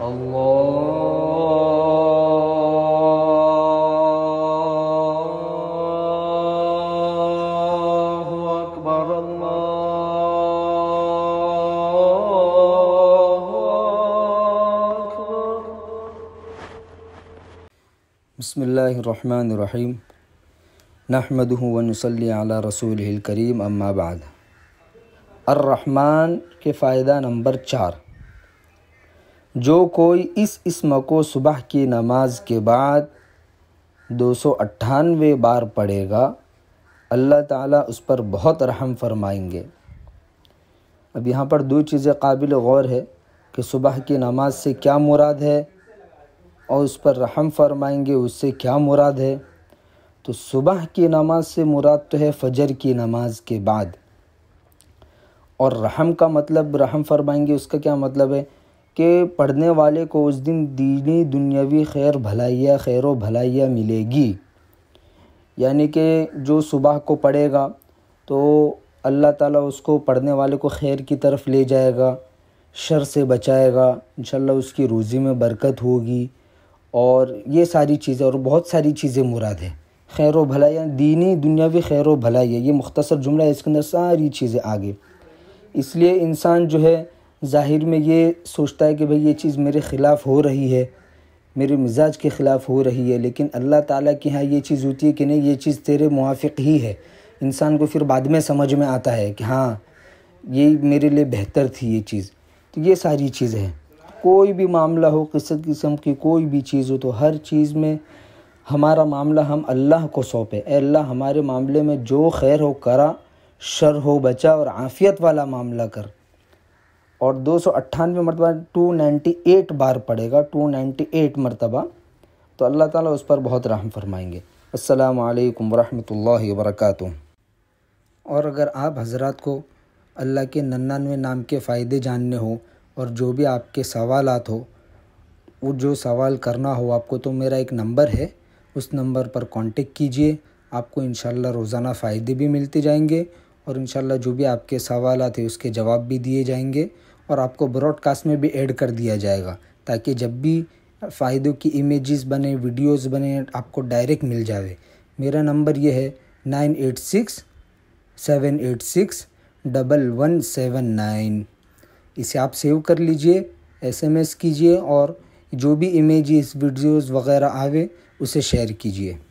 او اکبر الم بسم اللہ الرحمن الرحیم نحمد ہوں ون وسلی علیٰ رسول بعد الرحمن کے فائدہ نمبر چار جو کوئی اس اسم کو صبح کی نماز کے بعد دو سو اٹھانوے بار پڑے گا اللہ تعالیٰ اس پر بہت رحم فرمائیں گے اب یہاں پر دو چیزیں قابل غور ہے کہ صبح کی نماز سے کیا مراد ہے اور اس پر رحم فرمائیں گے اس سے کیا مراد ہے تو صبح کی نماز سے مراد تو ہے فجر کی نماز کے بعد اور رحم کا مطلب رحم فرمائیں گے اس کا کیا مطلب ہے کہ پڑھنے والے کو اس دن دینی دنیاوی خیر بھلائیا خیر و بھلائیا ملے گی یعنی کہ جو صبح کو پڑھے گا تو اللہ تعالیٰ اس کو پڑھنے والے کو خیر کی طرف لے جائے گا شر سے بچائے گا انشاءاللہ اس کی روزی میں برکت ہوگی اور یہ ساری چیزیں اور بہت ساری چیزیں مراد ہیں خیر و بھلائی دینی دنیاوی خیر و بھلائی یہ مختصر جملہ ہے اس کے اندر ساری چیزیں آگے اس لیے انسان جو ہے ظاہر میں یہ سوچتا ہے کہ بھئی یہ چیز میرے خلاف ہو رہی ہے میرے مزاج کے خلاف ہو رہی ہے لیکن اللہ تعالیٰ کے ہاں یہ چیز ہوتی ہے کہ نہیں یہ چیز تیرے موافق ہی ہے انسان کو پھر بعد میں سمجھ میں آتا ہے کہ ہاں یہ میرے لیے بہتر تھی یہ چیز تو یہ ساری چیزیں ہیں کوئی بھی معاملہ ہو قصد قسم کی کوئی بھی چیز ہو تو ہر چیز میں ہمارا معاملہ ہم اللہ کو سونپے اللہ ہمارے معاملے میں جو خیر ہو کرا شر ہو بچا اور عافیت والا معاملہ کر اور دو سو اٹھانوے مرتبہ ٹو نائنٹی ایٹ بار پڑے گا ٹو نائنٹی ایٹ مرتبہ تو اللہ تعالیٰ اس پر بہت رحم فرمائیں گے السلام علیکم ورحمۃ اللہ وبرکاتہ اور اگر آپ حضرات کو اللہ کے ننانوے نام کے فائدے جاننے ہوں اور جو بھی آپ کے سوالات ہو وہ جو سوال کرنا ہو آپ کو تو میرا ایک نمبر ہے اس نمبر پر کانٹیکٹ کیجئے آپ کو انشاءاللہ روزانہ فائدے بھی ملتے جائیں گے اور انشاءاللہ جو بھی آپ کے سوالات ہیں اس کے جواب بھی دیے جائیں گے اور آپ کو براڈ کاسٹ میں بھی ایڈ کر دیا جائے گا تاکہ جب بھی فائدوں کی امیجز بنے ویڈیوز بنیں آپ کو ڈائریکٹ مل جائے میرا نمبر یہ ہے nine eight six seven eight six double one seven nine اسے آپ سیو کر لیجئے ایس ایم ایس کیجئے اور جو بھی امیجز ویڈیوز وغیرہ آوے اسے شیئر کیجئے